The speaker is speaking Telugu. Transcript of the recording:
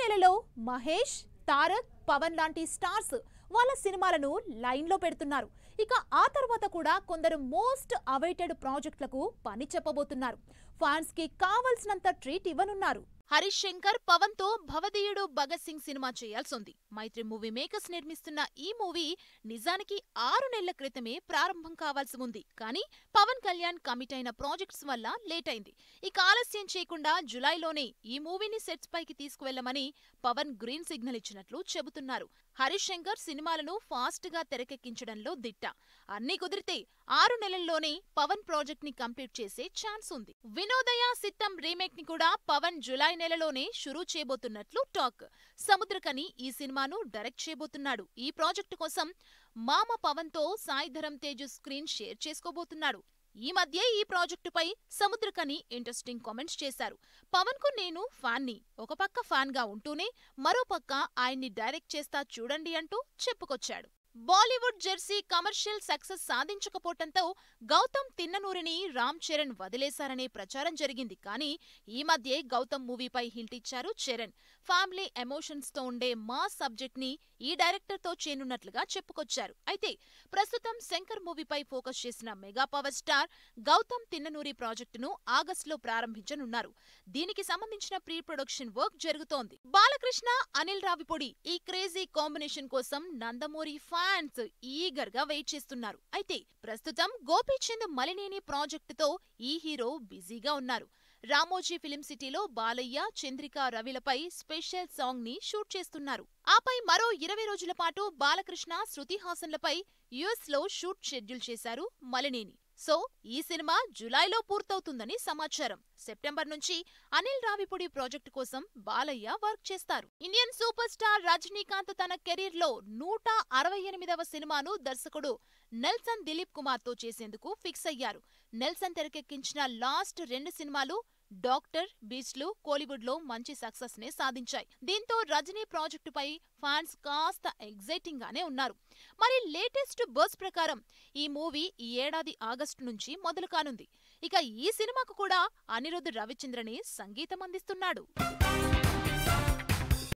నెలలో మహేష్ తారక్ పవన్ లాంటి స్టార్స్ వాళ్ళ సినిమాలను లైన్లో పెడుతున్నారు ఇక ఆ తర్వాత కూడా కొందరు మోస్ట్ అవైటెడ్ ప్రాజెక్టులకు పని చెప్పబోతున్నారు ఫ్యాన్స్కి కావలసినంత ట్రీట్ ఇవ్వనున్నారు హరీష్ శంకర్ పవన్ తో భవదీయుడు భగత్ సింగ్ సినిమా చేయాల్సింది మైత్రి మూవీ మేకర్స్ నిర్మిస్తున్న ఈ మూవీ నిజానికి ఆరు నెలల క్రితమే ప్రారంభం కావాల్సి ఉంది కానీ పవన్ కళ్యాణ్ కమిట్ అయిన ప్రాజెక్ట్స్ వల్ల లేట్ అయింది ఇక ఆలస్యం చేయకుండా జులైలోనే ఈ మూవీని సెట్స్ పైకి తీసుకువెళ్లమని పవన్ గ్రీన్ సిగ్నల్ ఇచ్చినట్లు చెబుతున్నారు హరీష్ శంకర్ సినిమాలను ఫాస్ట్ గా తెరకెక్కించడంలో దిట్ట అన్నీ కుదిరితే ఆరు నెలల్లోనే పవన్ ప్రాజెక్ట్ ని కంప్లీట్ చేసే ఛాన్స్ ఉంది వినోదయ సిత్తం రీమేక్ ని కూడా పవన్ జులై నెలలోనే షురూ చేయబోతున్నట్లు టాక్ సముద్రకని ఈ సినిమాను డైరెక్ట్ చేయబోతున్నాడు ఈ ప్రాజెక్టు కోసం మామ పవన్తో సాయిధరం తేజు స్క్రీన్ షేర్ చేసుకోబోతున్నాడు ఈ మధ్యే ఈ ప్రాజెక్టుపై సముద్రకని ఇంట్రెస్టింగ్ కామెంట్స్ చేశారు పవన్ కు నేను ఫ్యాన్ని ఒక పక్క ఫ్యాన్గా ఉంటూనే మరోపక్క ఆయన్ని డైరెక్ట్ చేస్తా చూడండి అంటూ చెప్పుకొచ్చాడు బాలీవుడ్ జెర్సీ కమర్షియల్ సక్సెస్ సాధించకపోవటంతో గౌతమ్ తిన్ననూరిని రామ్ చరణ్ వదిలేశారనే ప్రచారం జరిగింది కానీ ఈ మధ్యే గౌతమ్ మూవీపై హిల్ట్ ఇచ్చారు చరణ్ ఫ్యామిలీ ఎమోషన్స్తో ఉండే మా సబ్జెక్ట్ని ఈ డైరెక్టర్తో చేనున్నట్లుగా చెప్పుకొచ్చారు అయితే ప్రస్తుతం శంకర్ మూవీపై ఫోకస్ చేసిన mega power star Gautam Tinnanuri ప్రాజెక్టును ఆగస్టులో ప్రారంభించనున్నారు దీనికి సంబంధించిన ప్రీ ప్రొడక్షన్ వర్క్ జరుగుతోంది బాలకృష్ణ అనిల్ రావిపొడి ఈ క్రేజీ కాంబినేషన్ కోసం నందమూరి ఫ్యాన్స్ ఈగర్గా వెయిట్ చేస్తున్నారు అయితే ప్రస్తుతం గోపీచంద్ మలినేని ప్రాజెక్టుతో ఈ హీరో బిజీగా ఉన్నారు రామోజీ ఫిలిం సిటీలో బాలయ్య చంద్రిక రవిలపై స్పెషల్ సాంగ్ ని షూట్ చేస్తున్నారు ఆపై మరో ఇరవై రోజుల పాటు బాలకృష్ణ శృతి హాసన్లపై యుఎస్ లో షూట్ షెడ్యూల్ చేశారు మలినేని సో ఈ సినిమా జులైలో పూర్తవుతుందని సమాచారం సెప్టెంబర్ నుంచి అనిల్ రావిపూడి ప్రాజెక్టు కోసం బాలయ్య వర్క్ చేస్తారు ఇండియన్ సూపర్ స్టార్ రజనీకాంత్ తన కెరీర్ లో నూట అరవై ఎనిమిదవ సినిమాను దర్శకుడు నెల్సన్ దిలీప్ కుమార్ తో చేసేందుకు ఫిక్స్ అయ్యారు నెల్సన్ తెరకెక్కించిన లాస్ట్ రెండు సినిమాలు డాక్టర్ బీచ్లు కోలీవుడ్ లో మంచి సక్సెస్ ని సాధించాయి దీంతో రజనీ ప్రాజెక్టుపై ఫ్యాన్స్ కాస్త ఎగ్జైటింగ్ గానే ఉన్నారు మరి లేటెస్ట్ బస్ ప్రకారం ఈ మూవీ ఈ ఏడాది ఆగస్టు నుంచి మొదలు కానుంది ఇక ఈ సినిమాకు కూడా అనిరుద్ధ్ రవిచంద్రని సంగీతం అందిస్తున్నాడు